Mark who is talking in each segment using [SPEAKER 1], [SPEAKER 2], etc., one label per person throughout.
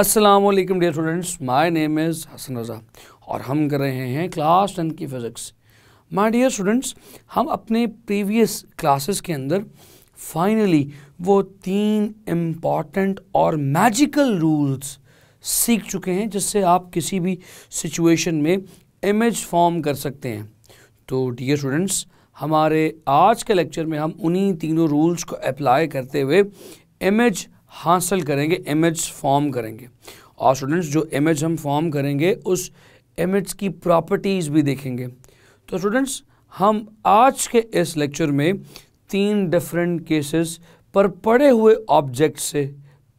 [SPEAKER 1] अस्सलाम वालेकुम dear students my name is Hasan Raza और हम कर रहे हैं क्लास टेंथ की फ़िज़िक्स माय डियर स्टूडेंट्स हम अपने प्रीवियस क्लासेस के अंदर फाइनली वो तीन इम्पॉर्टेंट और मैजिकल रूल्स सीख चुके हैं जिससे आप किसी भी सिचुएशन में इमेज फॉर्म कर सकते हैं तो डियर स्टूडेंट्स हमारे आज के लेक्चर में हम उन्हीं तीनों रूल्स को अप्लाई करते हुए इमेज हासिल करेंगे इमेज फॉर्म करेंगे और स्टूडेंट्स जो इमेज हम फॉर्म करेंगे उस इमेज की प्रॉपर्टीज़ भी देखेंगे तो स्टूडेंट्स हम आज के इस लेक्चर में तीन डिफरेंट केसेस पर पड़े हुए ऑब्जेक्ट से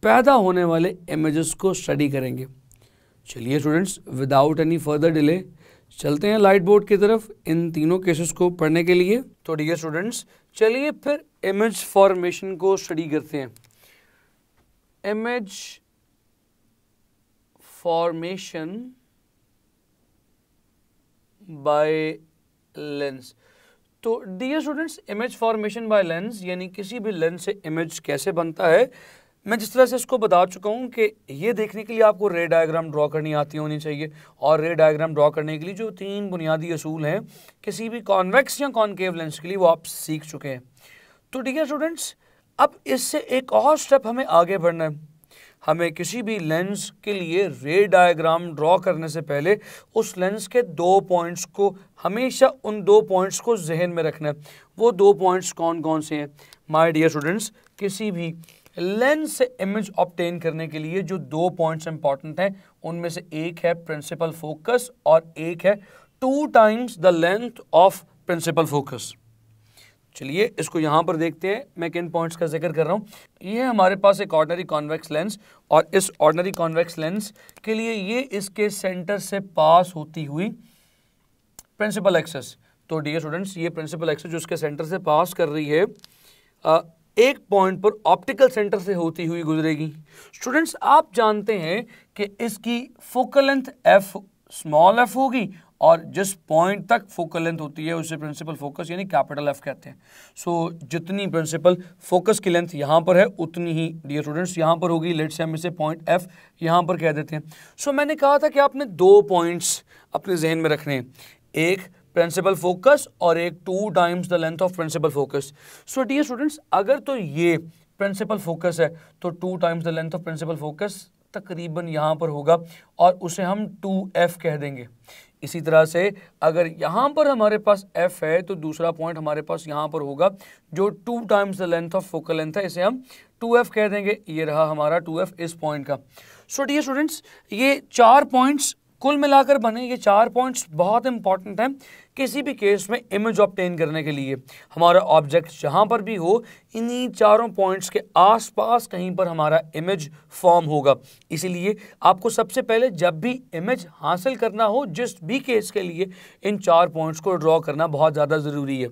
[SPEAKER 1] पैदा होने वाले इमेजेस को स्टडी करेंगे चलिए students without any further delay चलते हैं लाइट बोर्ड की तरफ इन तीनों केसेस को पढ़ने के लिए तो ठीक है स्टूडेंट्स चलिए फिर इमेज फॉर्मेशन को स्टडी करते हैं image formation by lens तो dear students image formation by lens यानी किसी भी लेंस से इमेज कैसे बनता है मैं जिस तरह से इसको बता चुका हूँ कि ये देखने के लिए आपको रे डायग्राम ड्रॉ करनी आती होनी चाहिए और रे डायग्राम ड्रॉ करने के लिए जो तीन बुनियादी असूल हैं किसी भी कॉन्वेक्स या कॉन्केव लेंस के लिए वो आप सीख चुके हैं तो ठीक स्टूडेंट्स अब इससे एक और स्टेप हमें आगे बढ़ना है हमें किसी भी लेंस के लिए रे डायग्राम ड्रॉ करने से पहले उस लेंस के दो पॉइंट्स को हमेशा उन दो पॉइंट्स को जहन में रखना है वो दो पॉइंट्स कौन कौन से हैं माय डियर स्टूडेंट्स किसी भी लेंस से इमेज ऑप्टेन करने के लिए जो दो पॉइंट्स इंपॉर्टेंट हैं उनमें से एक है प्रिंसिपल फोकस और एक है two times the length of principal focus चलिए इसको यहाँ पर देखते हैं मैं किन पॉइंट्स का जिक्र कर रहा हूँ ये है हमारे पास एक ऑर्डनरी कॉन्वेक्स लेंस और इस ऑर्डनरी कॉन्वेक्स लेंस के लिए ये इसके सेंटर से पास होती हुई प्रिंसिपल एक्सेस तो डियर स्टूडेंट्स ये प्रिंसिपल एक्सेस जो इसके सेंटर से पास कर रही है एक पॉइंट पर ऑप्टिकल सेंटर से होती हुई गुजरेगी स्टूडेंट्स आप जानते हैं कि इसकी focal length F small F होगी और जिस पॉइंट तक फोकल लेंथ होती है उसे प्रिंसिपल फोकस यानी कैपिटल एफ कहते हैं सो so, जितनी प्रिंसिपल फोकस की लेंथ यहाँ पर है उतनी ही डियर स्टूडेंट्स यहाँ पर होगी लेट्स हम इसे पॉइंट एफ यहाँ पर कह देते हैं सो so, मैंने कहा था कि आपने दो पॉइंट्स अपने जहन में रखने हैं एक प्रिंसिपल फोकस और एक two times the length of principal focus so dear students अगर तो ये प्रिंसिपल फोकस है तो two times the length of principal focus तकरीबन यहाँ पर होगा और उसे हम टू एफ कह देंगे इसी तरह से अगर यहाँ पर हमारे पास f है तो दूसरा पॉइंट हमारे पास यहाँ पर होगा जो two times the length of focal length है इसे हम 2f कह देंगे ये रहा हमारा 2f इस पॉइंट का सो डी स्टूडेंट्स ये चार पॉइंट्स कुल मिलाकर बने ये चार पॉइंट्स बहुत इंपॉर्टेंट हैं किसी भी केस में इमेज ऑप्टेन करने के लिए हमारा ऑब्जेक्ट जहाँ पर भी हो इन्हीं चारों पॉइंट्स के आसपास कहीं पर हमारा इमेज फॉर्म होगा इसीलिए आपको सबसे पहले जब भी इमेज हासिल करना हो जिस भी केस के लिए इन चार पॉइंट्स को ड्रॉ करना बहुत ज़्यादा ज़रूरी है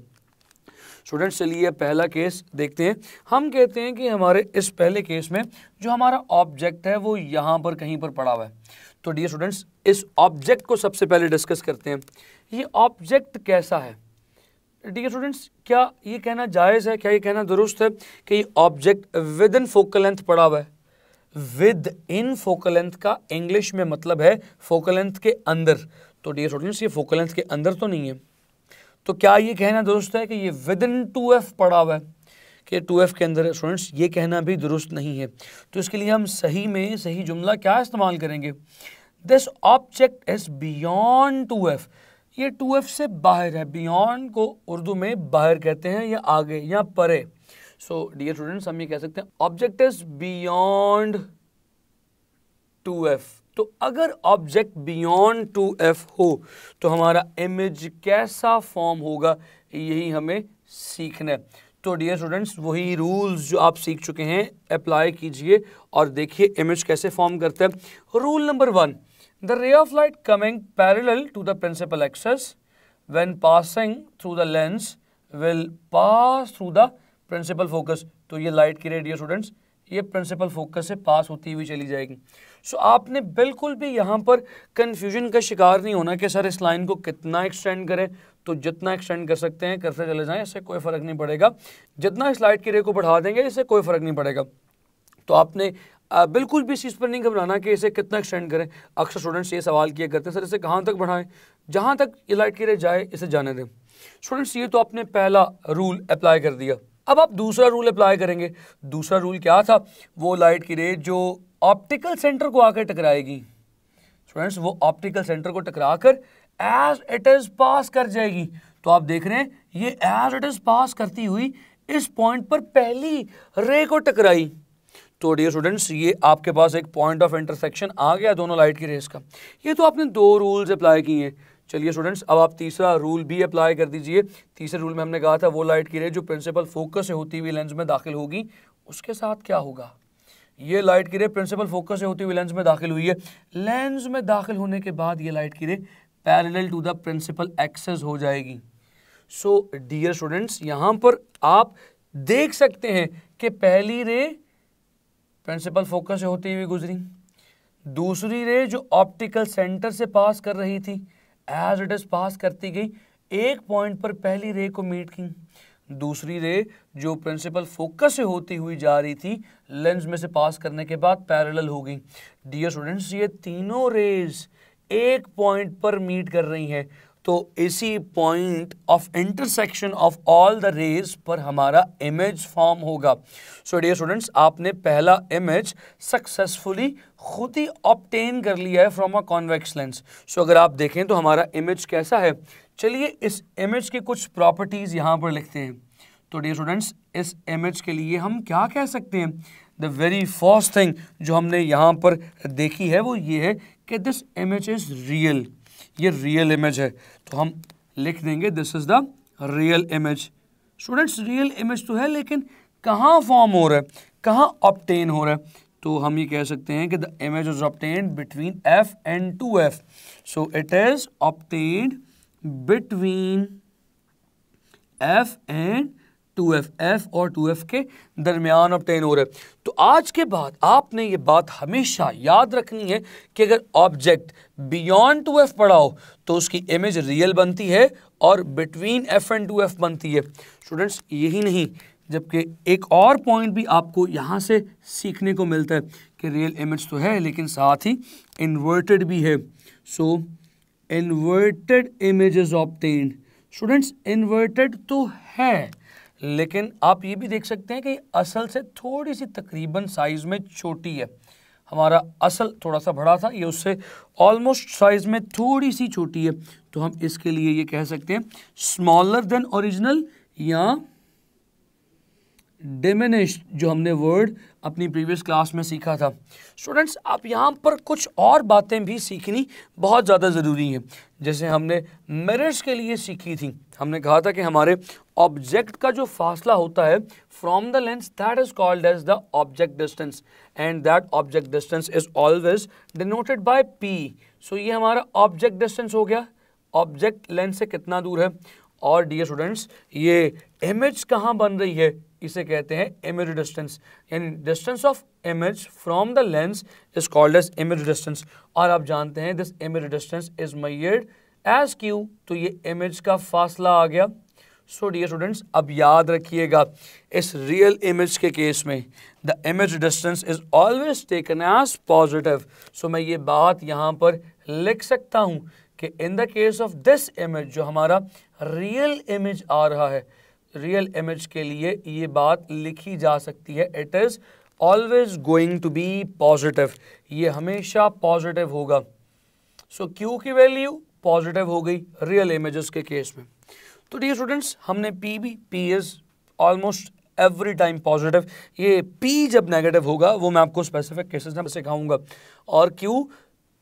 [SPEAKER 1] स्टूडेंट्स चलिए पहला केस देखते हैं हम कहते हैं कि हमारे इस पहले केस में जो हमारा ऑब्जेक्ट है वो यहाँ पर कहीं पर पड़ा हुआ है तो डियर स्टूडेंट्स इस ऑब्जेक्ट को सबसे पहले डिस्कस करते हैं ये ऑब्जेक्ट कैसा है डियर स्टूडेंट्स क्या ये कहना जायज़ है क्या ये कहना दुरुस्त है कि ये object within focal length पड़ा हुआ है विद इन फोकल लेंथ का इंग्लिश में मतलब है फोकल लेंथ के अंदर तो डियर स्टूडेंट्स ये फोकल लेंथ के अंदर तो नहीं है तो क्या ये कहना दुरुस्त है कि ये विद इन टू एफ पड़ा हुआ है कि टू एफ़ के अंदर स्टूडेंट्स ये कहना भी दुरुस्त नहीं है तो इसके लिए हम सही में सही जुमला क्या इस्तेमाल करेंगे this object is beyond two F ये टू एफ़ से बाहर है बियॉन्ड को उर्दू में बाहर कहते हैं या आगे या परे सो डियर स्टूडेंट्स हम ये कह सकते हैं object is beyond two F तो अगर ऑब्जेक्ट बियॉन्ड टू एफ हो तो हमारा इमेज कैसा फॉर्म होगा यही हमें सीखना है तो डियर स्टूडेंट्स वही रूल्स जो आप सीख चुके हैं अप्लाई कीजिए और देखिए इमेज कैसे फॉर्म करते हैं rule number one the ray of light coming parallel to the principal axis when passing through the lens will pass through the principal focus तो ये लाइट की रे डियर स्टूडेंट्स ये प्रिंसिपल फोकस से pass होती हुई चली जाएगी सो so, आपने बिल्कुल भी यहाँ पर कन्फ्यूजन का शिकार नहीं होना कि सर इस लाइन को कितना एक्सटेंड करें तो जितना एक्सटेंड कर सकते हैं करते चले जाएं इससे कोई फ़र्क नहीं पड़ेगा जितना इस लाइट की रे को बढ़ा देंगे इससे कोई फ़र्क नहीं पड़ेगा तो आपने आ, बिल्कुल भी इस चीज़ पर नहीं घबराना कि इसे कितना एक्सटेंड करें अक्सर स्टूडेंट्स ये सवाल किया करते हैं सर इसे कहाँ तक बढ़ाएं जहाँ तक ये लाइट की रे जाए इसे जाने दें स्टूडेंट्स ये तो आपने पहला रूल अप्लाई कर दिया अब आप दूसरा रूल अप्लाई करेंगे दूसरा रूल क्या था वो लाइट की रेट जो ऑप्टिकल सेंटर को आकर टकराएगी स्टूडेंट्स वो ऑप्टिकल सेंटर को टकरा कर एज इट इज पास कर जाएगी तो आप देख रहे हैं ये एज इट इज पास करती हुई इस पॉइंट पर पहली रे को टकराई तो डियर स्टूडेंट्स ये आपके पास एक पॉइंट ऑफ इंटरसेक्शन आ गया दोनों लाइट की रेस का ये तो आपने दो रूल्स अप्लाई किए हैं चलिए स्टूडेंट्स अब आप तीसरा रूल भी अप्लाई कर दीजिए तीसरे रूल में हमने कहा था वो लाइट की रे जो प्रिंसिपल फोकस से होती हुई लेंस में दाखिल होगी उसके साथ क्या होगा ये लाइट की रे प्रिंसिपल फोकस से होती हुई लेंस में दाखिल हुई है लेंस में दाखिल होने के बाद ये लाइट की ray parallel to the principal axis हो जाएगी सो डियर स्टूडेंट्स यहाँ पर आप देख सकते हैं कि पहली रे प्रिंसिपल फोकस से होती हुई गुजरी दूसरी रे जो ऑप्टिकल सेंटर से पास कर रही थी एज इट इज़ पास करती गई एक पॉइंट पर पहली रे को मीट की दूसरी रे जो प्रिंसिपल फोकस से होती हुई जा रही थी लेंस में से पास करने के बाद पैरेलल हो गई डियर स्टूडेंट्स ये तीनों रेज एक पॉइंट पर मीट कर रही हैं तो इसी point of intersection of all the rays पर हमारा इमेज फॉर्म होगा सो डियर स्टूडेंट्स आपने पहला इमेज सक्सेसफुली खुद ही ऑप्टेन कर लिया है from a convex lens so अगर आप देखें तो हमारा इमेज कैसा है चलिए इस इमेज की कुछ प्रॉपर्टीज़ यहाँ पर लिखते हैं तो डियर स्टूडेंट्स इस इमेज के लिए हम क्या कह सकते हैं द वेरी फर्स्ट थिंग जो हमने यहाँ पर देखी है वो ये है कि दिस इमेज इज़ रियल ये रियल इमेज है तो हम लिख देंगे this is the real image students real image तो है लेकिन कहाँ फॉर्म हो रहा है कहाँ ऑप्टेन हो रहा है तो हम ये कह सकते हैं कि the image is obtain between F and two F so it is obtain between F and two F F और टू एफ के दरमियान ऑप्टेन हो रहा है तो आज के बाद आपने ये बात हमेशा याद रखनी है कि अगर ऑब्जेक्ट बियॉन्ड टू एफ पढ़ाओ तो उसकी इमेज रियल बनती है और between F and two F बनती है स्टूडेंट्स यही नहीं जबकि एक और पॉइंट भी आपको यहाँ से सीखने को मिलता है कि रियल इमेज तो है लेकिन साथ ही इन्वर्टेड भी है so inverted images obtain students inverted तो है लेकिन आप ये भी देख सकते हैं कि असल से थोड़ी सी तकरीबन साइज़ में छोटी है हमारा असल थोड़ा सा बड़ा था ये उससे ऑलमोस्ट साइज़ में थोड़ी सी छोटी है तो हम इसके लिए ये कह सकते हैं स्मॉलर देन ओरिजिनल या डिमिनिश जो हमने वर्ड अपनी प्रीवियस क्लास में सीखा था स्टूडेंट्स आप यहाँ पर कुछ और बातें भी सीखनी बहुत ज़्यादा ज़रूरी हैं जैसे हमने मिरर्स के लिए सीखी थी हमने कहा था कि हमारे ऑब्जेक्ट का जो फासला होता है from the lens that is called as the object distance and that object distance is always denoted by P so ये हमारा ऑब्जेक्ट डिस्टेंस हो गया ऑब्जेक्ट लेंस से कितना दूर है और डियर स्टूडेंट्स ये इमेज कहाँ बन रही है इसे कहते हैं इमेज डिस्टेंस यानी distance of image from the lens is called as image distance और आप जानते हैं this image distance is measured as Q तो ये इमेज का फासला आ गया सो डियर स्टूडेंट्स अब याद रखिएगा इस रियल इमेज के केस में the image distance is always taken as positive so मैं ये बात यहाँ पर लिख सकता हूँ कि in the case of this image जो हमारा रियल इमेज आ रहा है रियल इमेज के लिए ये बात लिखी जा सकती है it is always going to be positive ये हमेशा पॉजिटिव होगा सो so, क्यू की वैल्यू पॉजिटिव हो गई रियल इमेजेस के केस में तो डी स्टूडेंट्स हमने पी भी P is almost every time positive ये पी जब नेगेटिव होगा वो मैं आपको स्पेसिफिक केसेस में सिखाऊंगा और क्यू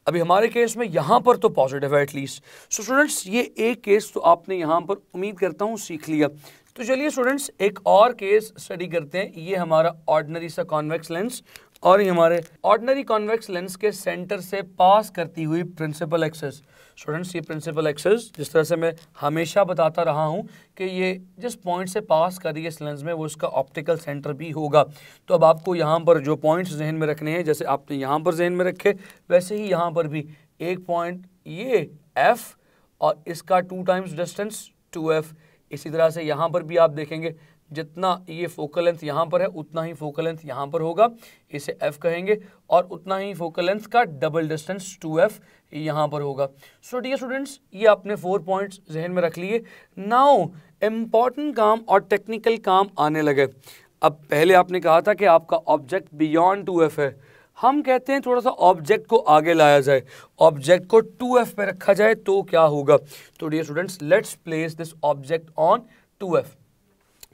[SPEAKER 1] अभी हमारे केस में यहाँ पर तो पॉजिटिव है एटलीस्ट सो स्टूडेंट्स ये एक केस तो आपने यहाँ पर उम्मीद करता हूँ सीख लिया तो चलिए स्टूडेंट्स एक और केस स्टडी करते हैं ये हमारा ऑर्डनरी सा कॉन्वेक्स लेंस और ये हमारे ऑर्डनरी कॉन्वेक्स लेंस के सेंटर से पास करती हुई प्रिंसिपल एक्सेस स्टूडेंट्स ये प्रिंसिपल एक्सेस जिस तरह से मैं हमेशा बताता रहा हूँ कि ये जिस पॉइंट से पास करिए इस लेंस में वो इसका ऑप्टिकल सेंटर भी होगा तो अब आपको यहाँ पर जो पॉइंट्स जहन में रखने हैं जैसे आपने यहाँ पर जहन में रखे वैसे ही यहाँ पर भी एक पॉइंट ये एफ़ और इसका two times distance two F इसी तरह से यहाँ पर भी आप देखेंगे जितना ये फोकल लेंथ यहाँ पर है उतना ही फोकल लेंथ यहाँ पर होगा इसे एफ कहेंगे और उतना ही फोकल लेंथ का डबल डिस्टेंस टू एफ यहाँ पर होगा सो डी स्टूडेंट्स ये आपने फोर पॉइंट्स जहन में रख लिए नाउ इम्पॉर्टेंट काम और टेक्निकल काम आने लगे अब पहले आपने कहा था कि आपका ऑब्जेक्ट बियॉन्ड टू एफ है हम कहते हैं थोड़ा सा ऑब्जेक्ट को आगे लाया जाए ऑब्जेक्ट को टू एफ पर रखा जाए तो क्या होगा तो dear students let's place this object on two F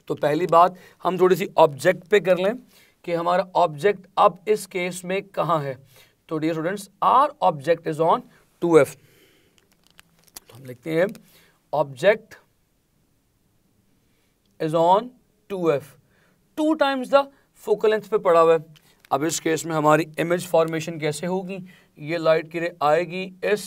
[SPEAKER 1] तो पहली बात हम थोड़ी सी ऑब्जेक्ट पे कर लें कि हमारा ऑब्जेक्ट अब इस केस में कहाँ है तो dear students our object is on two F हम लिखते हैं object is on two F two times the focal length पे पड़ा हुआ है अब इस केस में हमारी इमेज फॉर्मेशन कैसे होगी ये लाइट किरे आएगी इस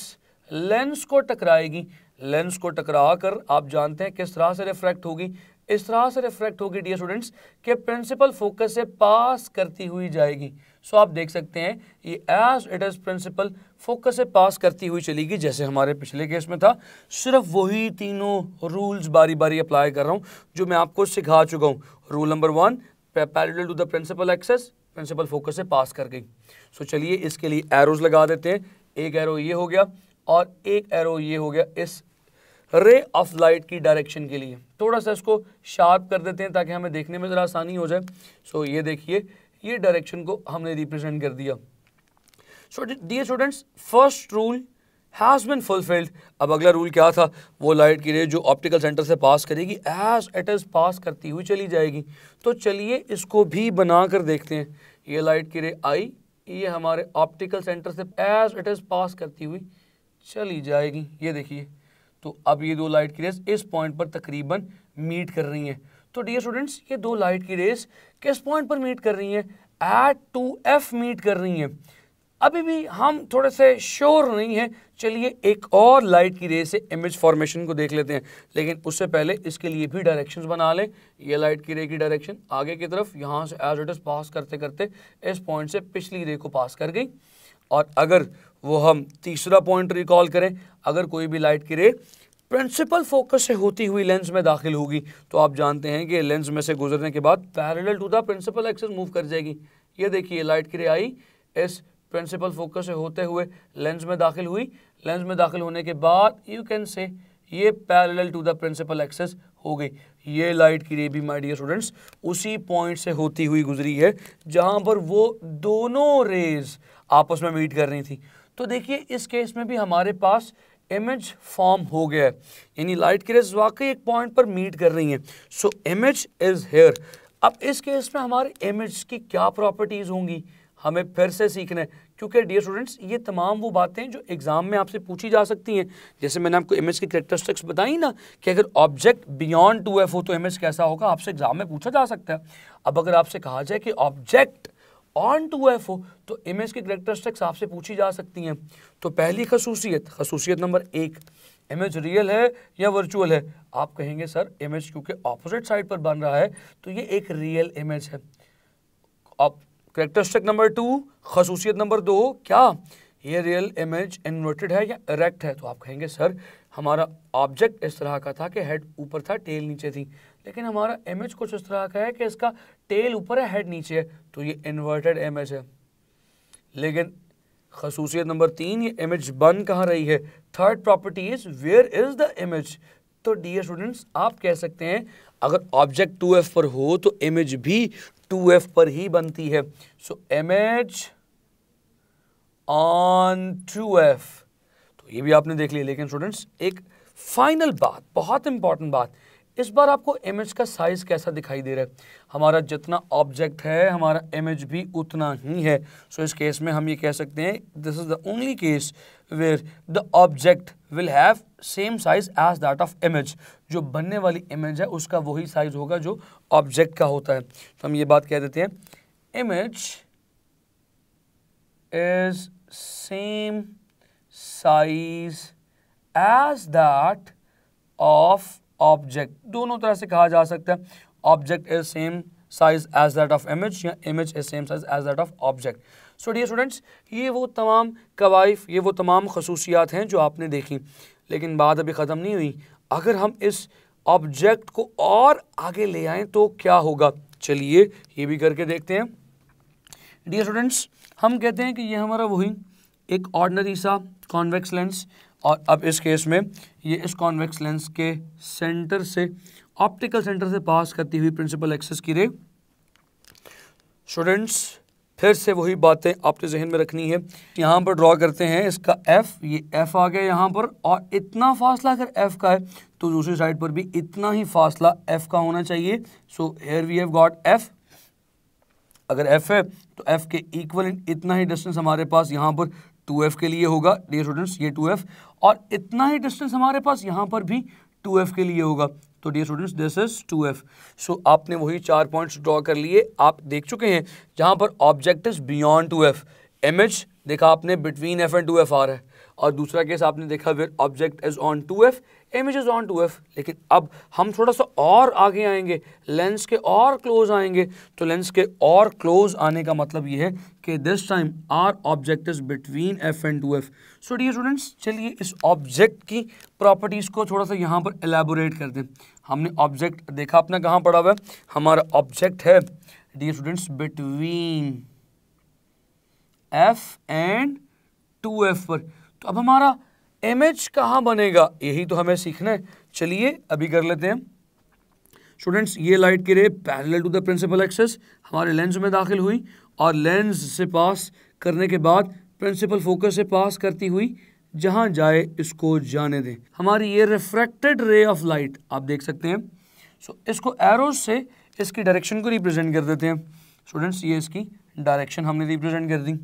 [SPEAKER 1] लेंस को टकराएगी लेंस को टकरा कर आप जानते हैं किस तरह से रिफ्रैक्ट होगी इस तरह से रिफ्रैक्ट होगी डियर स्टूडेंट्स के प्रिंसिपल फोकस से पास करती हुई जाएगी सो आप देख सकते हैं ये as it is principal focus से पास करती हुई चलेगी जैसे हमारे पिछले केस में था सिर्फ वही तीनों रूल्स बारी बारी अप्लाई कर रहा हूँ जो मैं आपको सिखा चुका हूँ rule number one parallel to the principal axis principal focus से पास कर गई सो so, चलिए इसके लिए एरोज लगा देते हैं एक एरो ये हो गया और एक एरो ये हो गया इस रे ऑफ लाइट की डायरेक्शन के लिए थोड़ा सा इसको शार्प कर देते हैं ताकि हमें देखने में ज़रा आसानी हो जाए सो so, ये देखिए ये डायरेक्शन को हमने रिप्रेजेंट कर दिया so dear students first rule has been fulfilled अब अगला रूल क्या था वो लाइट की रे जो ऑप्टिकल सेंटर से पास करेगी एज इट इज़ पास करती हुई चली जाएगी तो चलिए इसको भी बना कर देखते हैं ये लाइट की रे आई ये हमारे ऑप्टिकल सेंटर से एज इट इज़ पास करती हुई चली जाएगी ये देखिए तो अब ये दो लाइट की रेस इस पॉइंट पर तकरीबन मीट कर रही हैं तो डियर स्टूडेंट्स ये दो लाइट की रेस किस पॉइंट पर मीट कर रही हैं एट टू एफ मीट कर रही हैं अभी भी हम थोड़े से श्योर नहीं हैं चलिए एक और लाइट की रे से इमेज फॉर्मेशन को देख लेते हैं लेकिन उससे पहले इसके लिए भी डायरेक्शंस बना लें ये लाइट की रे की डायरेक्शन आगे की तरफ यहाँ से एज इट इज़ पास करते करते इस पॉइंट से पिछली रे को पास कर गई और अगर वो हम तीसरा पॉइंट रिकॉल करें अगर कोई भी लाइट की रे प्रिंसिपल फोकस से होती हुई लेंस में दाखिल होगी तो आप जानते हैं कि लेंस में से गुजरने के बाद parallel to the principal axis move कर जाएगी ये देखिए लाइट की रिहाई आई इस प्रिंसिपल फोकस से होते हुए लेंस में दाखिल हुई लेंस में दाखिल होने के बाद यू कैन से ये parallel to the principal axis हो गई ये लाइट की रे भी माय डियर स्टूडेंट्स उसी पॉइंट से होती हुई गुजरी है जहाँ पर वो दोनों रेज आपस में मीट कर रही थी तो देखिए इस केस में भी हमारे पास इमेज फॉर्म हो गया है यानी लाइट की रेज वाकई एक पॉइंट पर मीट कर रही हैं सो इमेज इज़ हेयर अब इस केस में हमारे इमेज की क्या प्रॉपर्टीज़ होंगी हमें फिर से सीखना है क्योंकि डियर स्टूडेंट्स ये तमाम वो बातें जो एग्ज़ाम में आपसे पूछी जा सकती हैं जैसे मैंने आपको इमेज की करेक्टरिस्टिक्स बताई ना कि अगर ऑब्जेक्ट बियॉन्ड टू एफ हो तो एम कैसा होगा आपसे एग्ज़ाम में पूछा जा सकता है अब अगर आपसे कहा जाए कि ऑब्जेक्ट ऑन टू एफ ओ तो इमेज की करेक्टरिस्टिक्स आपसे पूछी जा सकती हैं तो पहली खसूसियत खसूसियत नंबर एक इमेज रियल है या वर्चुअल है आप कहेंगे सर इमेज क्योंकि ऑपोजिट साइड पर बन रहा है तो ये एक रियल इमेज है अब करेक्टरिस्टिक नंबर टू खसूसियत नंबर दो क्या ये रियल इमेज इन्वर्टेड है या इरेक्ट है तो आप कहेंगे सर हमारा ऑब्जेक्ट इस तरह का था कि हेड ऊपर था टेल नीचे थी लेकिन हमारा इमेज कुछ इस तरह का है कि इसका टेल ऊपर है हेड नीचे है तो ये इन्वर्टेड इमेज है लेकिन खसूसियत नंबर तीन ये इमेज बन कहाँ रही है third property is where is the image तो डियर स्टूडेंट्स आप कह सकते हैं अगर ऑब्जेक्ट टू एफ पर हो तो इमेज भी टू एफ पर ही बनती है so image on two F ये भी आपने देख लिया लेकिन स्टूडेंट्स एक फाइनल बात बहुत इंपॉर्टेंट बात इस बार आपको इमेज का साइज कैसा दिखाई दे रहा है हमारा जितना ऑब्जेक्ट है हमारा इमेज भी उतना ही है सो so, इस केस में हम ये कह सकते हैं this is the only case where the object will have same size as that of image जो बनने वाली इमेज है उसका वही साइज होगा जो ऑब्जेक्ट का होता है तो हम ये बात कह देते हैं image is same size as that of object दोनों तरह से कहा जा सकता है object is same size as that of image या image is same size as that of object so dear students ये वो तमाम कवाइफ ये वो तमाम खसूसियात हैं जो आपने देखी लेकिन बात अभी ख़त्म नहीं हुई अगर हम इस ऑब्जेक्ट को और आगे ले आएँ तो क्या होगा चलिए ये भी करके देखते हैं डियर स्टूडेंट्स हम कहते हैं कि ये हमारा वही एक ऑर्डनरी सा कॉन्वेक्स लेंस और अब इस केस में ये इस कॉन्वेक्स लेंस के सेंटर से ऑप्टिकल सेंटर से पास करती हुई प्रिंसिपल एक्सेस की रे स्टूडेंट्स फिर से वही बातें आपके जहन में रखनी है यहाँ पर ड्रॉ करते हैं इसका एफ़ ये एफ़ आ गया यहाँ पर और इतना फासला अगर एफ़ का है तो दूसरी साइड पर भी इतना ही फासला एफ़ का होना चाहिए so here we have got F अगर एफ़ है तो एफ़ के इक्वल इतना ही डिस्टेंस हमारे पास यहाँ पर टू एफ के लिए होगा डियर स्टूडेंट्स ये टू एफ और इतना ही डिस्टेंस हमारे पास यहाँ पर भी टू एफ के लिए होगा तो dear students this is two F so आपने वही चार पॉइंट्स ड्रॉ कर लिए आप देख चुके हैं जहाँ पर object is beyond two F M H देखा आपने between F and two F आ रहा है और दूसरा केस आपने देखा where object is on two F images on two F लेकिन अब हम थोड़ा सा और आगे आएंगे लेंस के और क्लोज आएंगे तो लेंस के और क्लोज आने का मतलब ये है कि this time our object is between F and two F so dear students चलिए इस ऑब्जेक्ट की प्रॉपर्टीज़ को थोड़ा सा यहाँ पर एलेबोरेट कर दें हमने ऑब्जेक्ट देखा अपना कहाँ पड़ा हुआ है हमारा ऑब्जेक्ट है dear students between F and two F पर तो अब हमारा एम एच कहाँ बनेगा यही तो हमें सीखना है चलिए अभी कर लेते हैं स्टूडेंट्स ये लाइट की ray parallel to the principal axis हमारे लेंस में दाखिल हुई और लेंस से पास करने के बाद प्रिंसिपल फोकस से पास करती हुई जहाँ जाए इसको जाने दें हमारी ये रिफ्रैक्टेड रे ऑफ लाइट आप देख सकते हैं सो so, इसको एरोज से इसकी डायरेक्शन को रिप्रेजेंट कर देते हैं स्टूडेंट्स ये इसकी डायरेक्शन हमने रिप्रेजेंट कर दी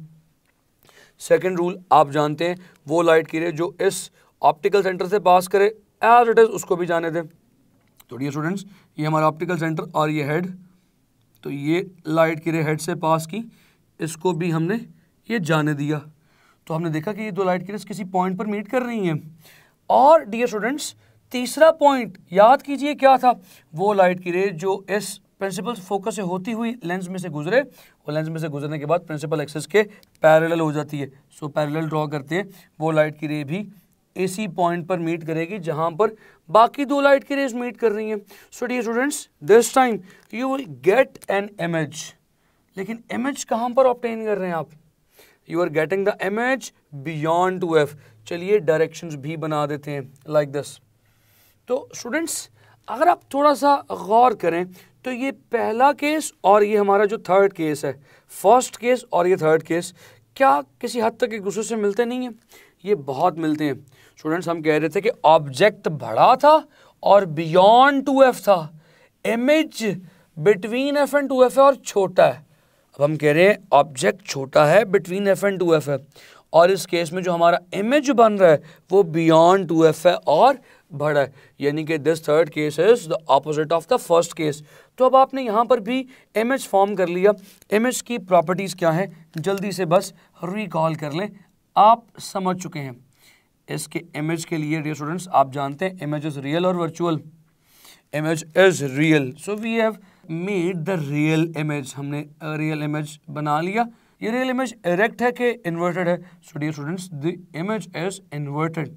[SPEAKER 1] सेकेंड रूल आप जानते हैं वो लाइट की रे जो इस ऑप्टिकल सेंटर से पास करे एज इट इज़ उसको भी जाने दें तो डी स्टूडेंट्स ये हमारा ऑप्टिकल सेंटर और ये हेड तो ये लाइट की रे हेड से पास की इसको भी हमने ये जाने दिया तो हमने देखा कि ये दो लाइट की रेस किसी पॉइंट पर मीट कर रही हैं और डी स्टूडेंट्स तीसरा पॉइंट याद कीजिए क्या था वो लाइट की रे जो इस प्रिंसिपल फोकस से होती हुई लेंस में से गुजरे और लेंस में से गुजरने के बाद प्रिंसिपल एक्सेस के पैरेलल हो जाती है सो पैरेलल ड्रॉ करते हैं वो लाइट की रे भी इसी पॉइंट पर मीट करेगी जहां पर बाकी दो लाइट की रेज मीट कर रही हैं so dear students this time you will get an image लेकिन इमेज कहाँ पर ऑप्टेन कर रहे हैं आप you are getting the image beyond two F चलिए डायरेक्शन भी बना देते हैं लाइक like दिस तो स्टूडेंट्स अगर आप थोड़ा सा गौर करें तो ये पहला केस और ये हमारा जो थर्ड केस है फर्स्ट केस और ये थर्ड केस क्या किसी हद तक एक दूसरे से मिलते नहीं हैं ये बहुत मिलते हैं स्टूडेंट्स हम कह रहे थे कि ऑब्जेक्ट बड़ा था और बियॉन्ड टू एफ था image between F and two F है और छोटा है अब हम कह रहे हैं ऑब्जेक्ट छोटा है between F and two F है और इस केस में जो हमारा इमेज बन रहा है वो बियॉन्ड टू एफ है और बढ़ा है यानी कि this third case is the opposite of the first case तो अब आपने यहाँ पर भी एम एच फॉर्म कर लिया एम एच की प्रॉपर्टीज़ क्या है जल्दी से बस रिकॉल कर लें आप समझ चुके हैं इसके एम एच के लिए डियर स्टूडेंट्स आप जानते हैं एम एच इज़ रियल और virtual M H is real so we have made the real image हमने रियल इमेज बना लिया ये रियल इमेज इरेक्ट है कि इन्वर्टेड है so dear students the image is inverted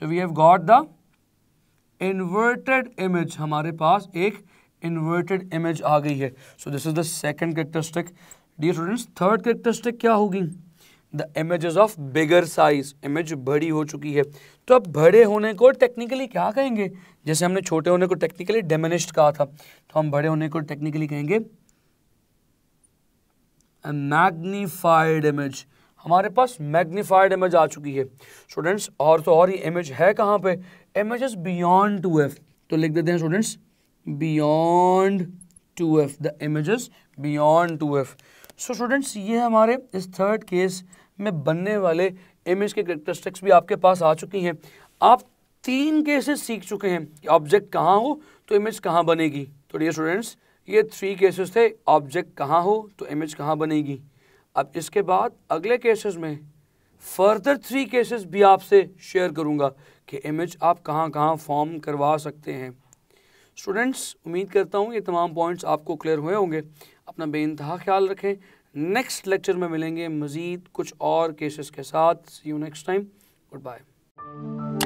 [SPEAKER 1] so we have got the inverted image हमारे पास एक इन्वर्टेड इमेज आ गई है so this is the second characteristic dear students third characteristic क्या होगी the image of bigger size image बड़ी हो चुकी है तो अब बड़े होने को टेक्निकली क्या कहेंगे जैसे हमने छोटे होने को टेक्निकली डेमिनिस्ट कहा था तो हम बड़े होने को टेक्निकली कहेंगे मैग्नीफाइड इमेज हमारे पास मैग्नीफाइड इमेज आ चुकी है स्टूडेंट्स और तो और ये इमेज है कहाँ पे image is beyond two F तो लिख देते हैं students beyond two F the image is beyond two F so students ये हमारे इस थर्ड केस में बनने वाले इमेज के करेक्टरिस्टिक्स भी आपके पास आ चुकी हैं आप तीन केसेस सीख चुके हैं कि ऑब्जेक्ट कहाँ हो तो इमेज कहाँ बनेगी तो डे स्टूडेंट्स ये थ्री केसेस थे ऑब्जेक्ट कहाँ हो तो इमेज कहाँ बनेगी अब इसके बाद अगले केसेस में फर्दर थ्री केसेस भी आपसे शेयर करूंगा कि इमेज आप कहां कहां फॉर्म करवा सकते हैं स्टूडेंट्स उम्मीद करता हूं ये तमाम पॉइंट्स आपको क्लियर हुए होंगे अपना बेानतहा ख्याल रखें नेक्स्ट लेक्चर में मिलेंगे मज़ीद कुछ और केसेस के साथ see you next time good bye